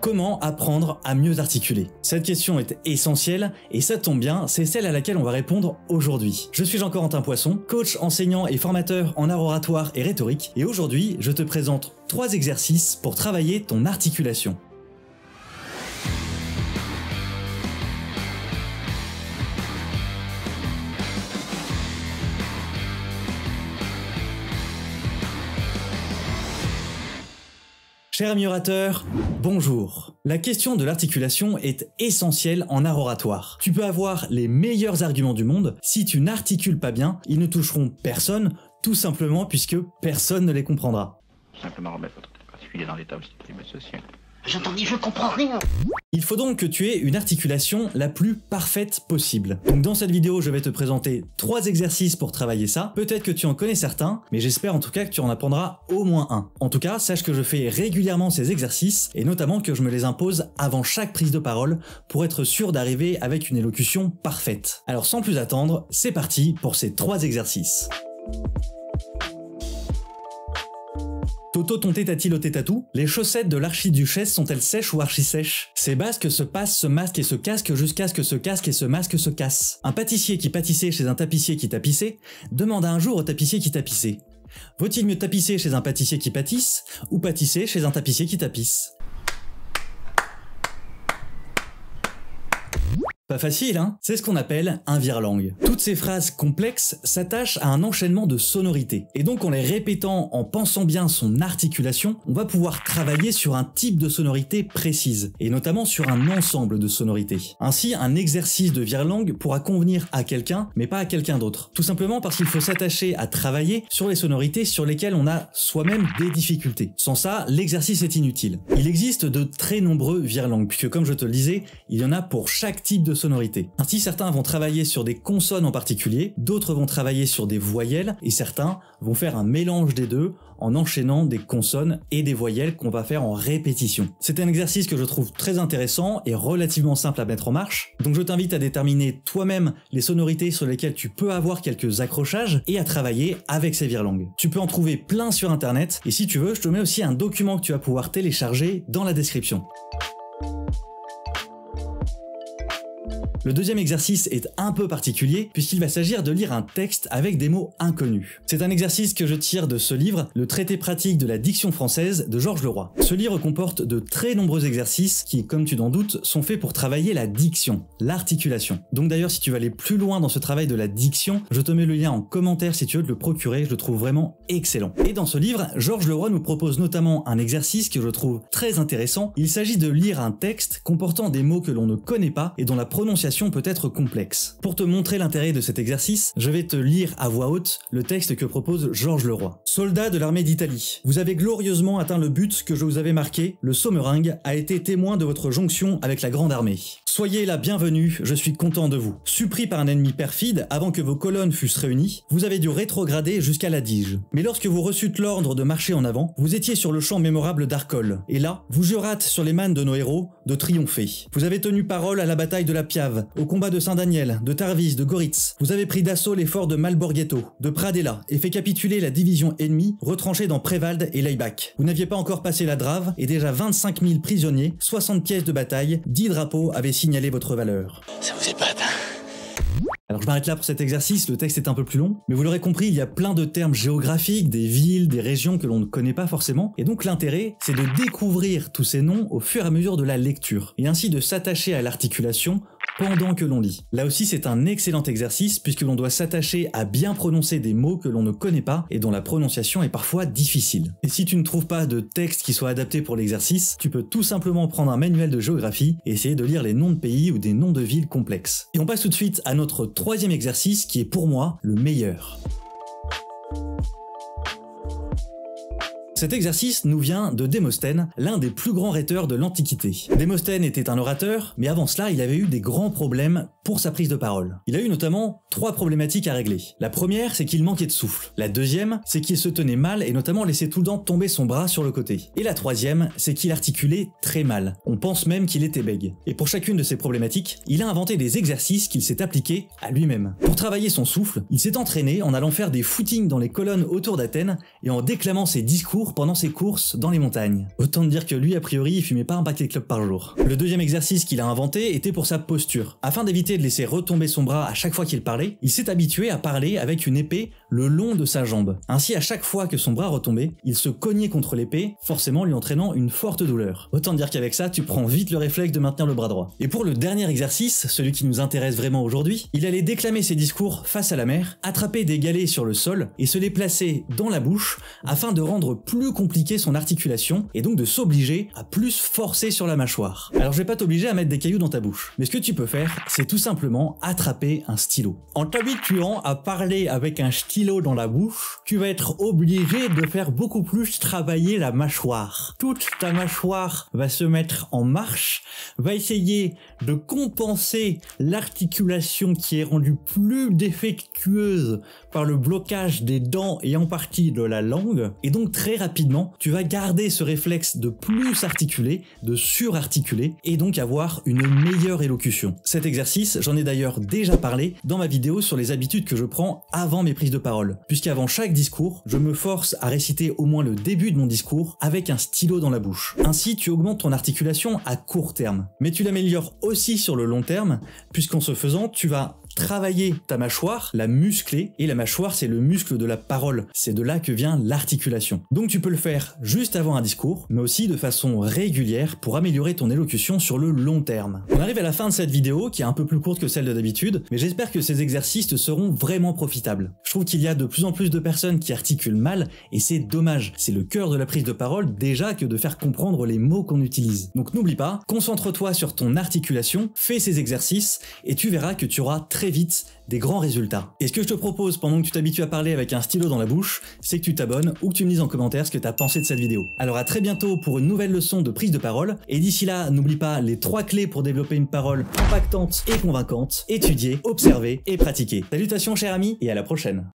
Comment apprendre à mieux articuler Cette question est essentielle et ça tombe bien, c'est celle à laquelle on va répondre aujourd'hui. Je suis Jean-Corentin Poisson, coach, enseignant et formateur en art oratoire et rhétorique et aujourd'hui je te présente trois exercices pour travailler ton articulation. Cher bonjour. La question de l'articulation est essentielle en art oratoire. Tu peux avoir les meilleurs arguments du monde, si tu n'articules pas bien, ils ne toucheront personne, tout simplement puisque personne ne les comprendra. Simplement remettre votre dans je comprends rien. Il faut donc que tu aies une articulation la plus parfaite possible. Donc dans cette vidéo, je vais te présenter trois exercices pour travailler ça. Peut-être que tu en connais certains, mais j'espère en tout cas que tu en apprendras au moins un. En tout cas, sache que je fais régulièrement ces exercices et notamment que je me les impose avant chaque prise de parole pour être sûr d'arriver avec une élocution parfaite. Alors sans plus attendre, c'est parti pour ces trois exercices. Toto tétatil au tétatou, les chaussettes de l'archiduchesse sont-elles sèches ou archi-sèches Ces basques se passent, se masquent et se casquent jusqu'à ce que ce casque et ce masque se cassent. Un pâtissier qui pâtissait chez un tapissier qui tapissait demande un jour au tapissier qui tapissait. Vaut-il mieux tapisser chez un pâtissier qui pâtisse ou pâtisser chez un tapissier qui tapisse Pas facile, hein C'est ce qu'on appelle un virelangue. Toutes ces phrases complexes s'attachent à un enchaînement de sonorités, et donc en les répétant en pensant bien son articulation, on va pouvoir travailler sur un type de sonorité précise, et notamment sur un ensemble de sonorités. Ainsi, un exercice de virelangue pourra convenir à quelqu'un, mais pas à quelqu'un d'autre. Tout simplement parce qu'il faut s'attacher à travailler sur les sonorités sur lesquelles on a soi-même des difficultés. Sans ça, l'exercice est inutile. Il existe de très nombreux virelangues, puisque comme je te le disais, il y en a pour chaque type de ainsi, certains vont travailler sur des consonnes en particulier, d'autres vont travailler sur des voyelles, et certains vont faire un mélange des deux en enchaînant des consonnes et des voyelles qu'on va faire en répétition. C'est un exercice que je trouve très intéressant et relativement simple à mettre en marche, donc je t'invite à déterminer toi-même les sonorités sur lesquelles tu peux avoir quelques accrochages et à travailler avec ces virelangues. Tu peux en trouver plein sur internet, et si tu veux, je te mets aussi un document que tu vas pouvoir télécharger dans la description. Le deuxième exercice est un peu particulier puisqu'il va s'agir de lire un texte avec des mots inconnus. C'est un exercice que je tire de ce livre, Le traité pratique de la diction française de Georges Leroy. Ce livre comporte de très nombreux exercices qui, comme tu t'en doutes, sont faits pour travailler la diction, l'articulation. Donc d'ailleurs, si tu veux aller plus loin dans ce travail de la diction, je te mets le lien en commentaire si tu veux te le procurer, je le trouve vraiment excellent. Et dans ce livre, Georges Leroy nous propose notamment un exercice que je trouve très intéressant. Il s'agit de lire un texte comportant des mots que l'on ne connaît pas et dont la prononciation peut être complexe. Pour te montrer l'intérêt de cet exercice, je vais te lire à voix haute le texte que propose Georges Leroy. Soldats de l'armée d'Italie, vous avez glorieusement atteint le but que je vous avais marqué, le Sommeringue a été témoin de votre jonction avec la Grande Armée. Soyez la bienvenue, je suis content de vous. Suppris par un ennemi perfide avant que vos colonnes fussent réunies, vous avez dû rétrograder jusqu'à la Dige. Mais lorsque vous reçûtes l'ordre de marcher en avant, vous étiez sur le champ mémorable d'Arcole. Et là, vous jurate sur les manes de nos héros, de triompher. Vous avez tenu parole à la bataille de la Piave, au combat de Saint-Daniel, de Tarvis, de Goritz. Vous avez pris d'assaut les forts de Malborghetto, de Pradella et fait capituler la division ennemie retranchée dans Prévalde et Leibach. Vous n'aviez pas encore passé la Drave et déjà 25 000 prisonniers, 60 pièces de bataille, 10 drapeaux avaient signalé votre valeur. Ça vous épate, hein alors je m'arrête là pour cet exercice, le texte est un peu plus long, mais vous l'aurez compris, il y a plein de termes géographiques, des villes, des régions que l'on ne connaît pas forcément, et donc l'intérêt, c'est de découvrir tous ces noms au fur et à mesure de la lecture, et ainsi de s'attacher à l'articulation pendant que l'on lit. Là aussi, c'est un excellent exercice puisque l'on doit s'attacher à bien prononcer des mots que l'on ne connaît pas et dont la prononciation est parfois difficile. Et si tu ne trouves pas de texte qui soit adapté pour l'exercice, tu peux tout simplement prendre un manuel de géographie et essayer de lire les noms de pays ou des noms de villes complexes. Et on passe tout de suite à notre troisième exercice qui est pour moi le meilleur. Cet exercice nous vient de Démosthène, l'un des plus grands rhéteurs de l'Antiquité. Démosthène était un orateur, mais avant cela, il avait eu des grands problèmes pour sa prise de parole. Il a eu notamment trois problématiques à régler. La première, c'est qu'il manquait de souffle. La deuxième, c'est qu'il se tenait mal et notamment laissait tout le temps tomber son bras sur le côté. Et la troisième, c'est qu'il articulait très mal. On pense même qu'il était bègue. Et pour chacune de ces problématiques, il a inventé des exercices qu'il s'est appliqués à lui-même. Pour travailler son souffle, il s'est entraîné en allant faire des footings dans les colonnes autour d'Athènes et en déclamant ses discours pendant ses courses dans les montagnes. Autant dire que lui, a priori, il fumait pas un paquet de clubs par jour. Le deuxième exercice qu'il a inventé était pour sa posture. Afin d'éviter de laisser retomber son bras à chaque fois qu'il parlait, il s'est habitué à parler avec une épée le long de sa jambe. Ainsi, à chaque fois que son bras retombait, il se cognait contre l'épée, forcément lui entraînant une forte douleur. Autant dire qu'avec ça, tu prends vite le réflexe de maintenir le bras droit. Et pour le dernier exercice, celui qui nous intéresse vraiment aujourd'hui, il allait déclamer ses discours face à la mer, attraper des galets sur le sol et se les placer dans la bouche afin de rendre plus compliqué son articulation et donc de s'obliger à plus forcer sur la mâchoire. Alors je vais pas t'obliger à mettre des cailloux dans ta bouche, mais ce que tu peux faire, c'est tout simplement attraper un stylo. En t'habituant à parler avec un stylo dans la bouche, tu vas être obligé de faire beaucoup plus travailler la mâchoire. Toute ta mâchoire va se mettre en marche, va essayer de compenser l'articulation qui est rendue plus défectueuse par le blocage des dents et en partie de la langue. Et donc très rapidement, tu vas garder ce réflexe de plus articuler, de surarticuler et donc avoir une meilleure élocution. Cet exercice, j'en ai d'ailleurs déjà parlé dans ma vidéo sur les habitudes que je prends avant mes prises de parole puisqu'avant chaque discours, je me force à réciter au moins le début de mon discours avec un stylo dans la bouche. Ainsi, tu augmentes ton articulation à court terme, mais tu l'améliores aussi sur le long terme, puisqu'en ce faisant, tu vas travailler ta mâchoire, la muscler, et la mâchoire c'est le muscle de la parole, c'est de là que vient l'articulation. Donc tu peux le faire juste avant un discours, mais aussi de façon régulière pour améliorer ton élocution sur le long terme. On arrive à la fin de cette vidéo, qui est un peu plus courte que celle de d'habitude, mais j'espère que ces exercices seront vraiment profitables. Je trouve qu'il y a de plus en plus de personnes qui articulent mal, et c'est dommage, c'est le cœur de la prise de parole déjà que de faire comprendre les mots qu'on utilise. Donc n'oublie pas, concentre-toi sur ton articulation, fais ces exercices, et tu verras que tu auras très vite des grands résultats. Et ce que je te propose pendant que tu t'habitues à parler avec un stylo dans la bouche, c'est que tu t'abonnes ou que tu me dises en commentaire ce que tu as pensé de cette vidéo. Alors à très bientôt pour une nouvelle leçon de prise de parole, et d'ici là, n'oublie pas les trois clés pour développer une parole impactante et convaincante, étudier, observer et pratiquer. Salutations chers amis, et à la prochaine